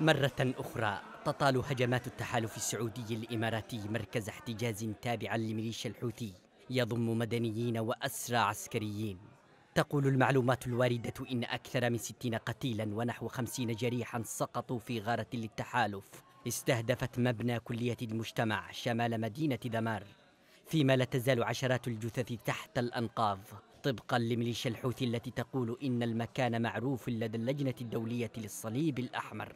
مرة أخرى تطال هجمات التحالف السعودي الإماراتي مركز احتجاز تابعا لميليشيا الحوثي يضم مدنيين وأسرى عسكريين تقول المعلومات الواردة إن أكثر من ستين قتيلا ونحو خمسين جريحا سقطوا في غارة للتحالف استهدفت مبنى كلية المجتمع شمال مدينة دمار فيما لا تزال عشرات الجثث تحت الأنقاض طبقا لميليشيا الحوثي التي تقول إن المكان معروف لدى اللجنة الدولية للصليب الأحمر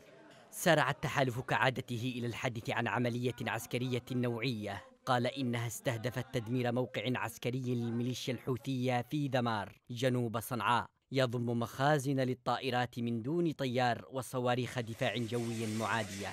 سارع التحالف كعادته إلى الحديث عن عملية عسكرية نوعية قال إنها استهدفت تدمير موقع عسكري للميليشيا الحوثية في دمار جنوب صنعاء يضم مخازن للطائرات من دون طيار وصواريخ دفاع جوي معادية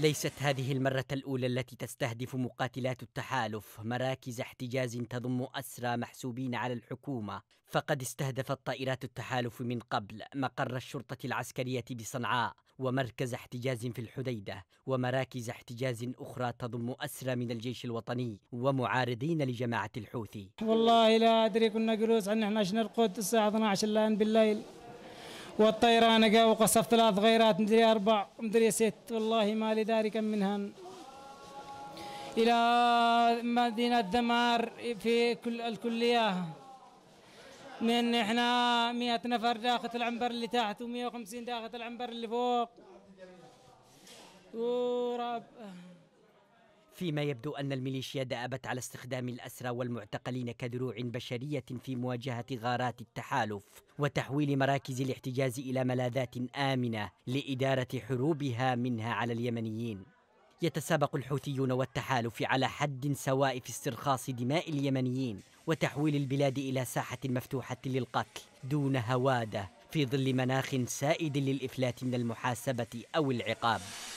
ليست هذه المرة الأولى التي تستهدف مقاتلات التحالف مراكز احتجاز تضم أسرى محسوبين على الحكومة، فقد استهدفت طائرات التحالف من قبل مقر الشرطة العسكرية بصنعاء، ومركز احتجاز في الحديدة، ومراكز احتجاز أخرى تضم أسرى من الجيش الوطني ومعارضين لجماعة الحوثي. والله لا أدري كنا جلوس عنا احنا نرقد الساعة 12 الآن بالليل والطيران قا وقصف ثلاث غيرات مدري أربع مدري ست والله ما لذلك منهن إلى مدينة دمار في كل الكلية من إحنا 100 نفر داخل العنبر اللي تحت و150 داخل العنبر اللي فوق ورب فيما يبدو أن الميليشيا دأبت على استخدام الأسرى والمعتقلين كدروع بشرية في مواجهة غارات التحالف وتحويل مراكز الاحتجاز إلى ملاذات آمنة لإدارة حروبها منها على اليمنيين يتسابق الحوثيون والتحالف على حد سواء في استرخاص دماء اليمنيين وتحويل البلاد إلى ساحة مفتوحة للقتل دون هوادة في ظل مناخ سائد للإفلات من المحاسبة أو العقاب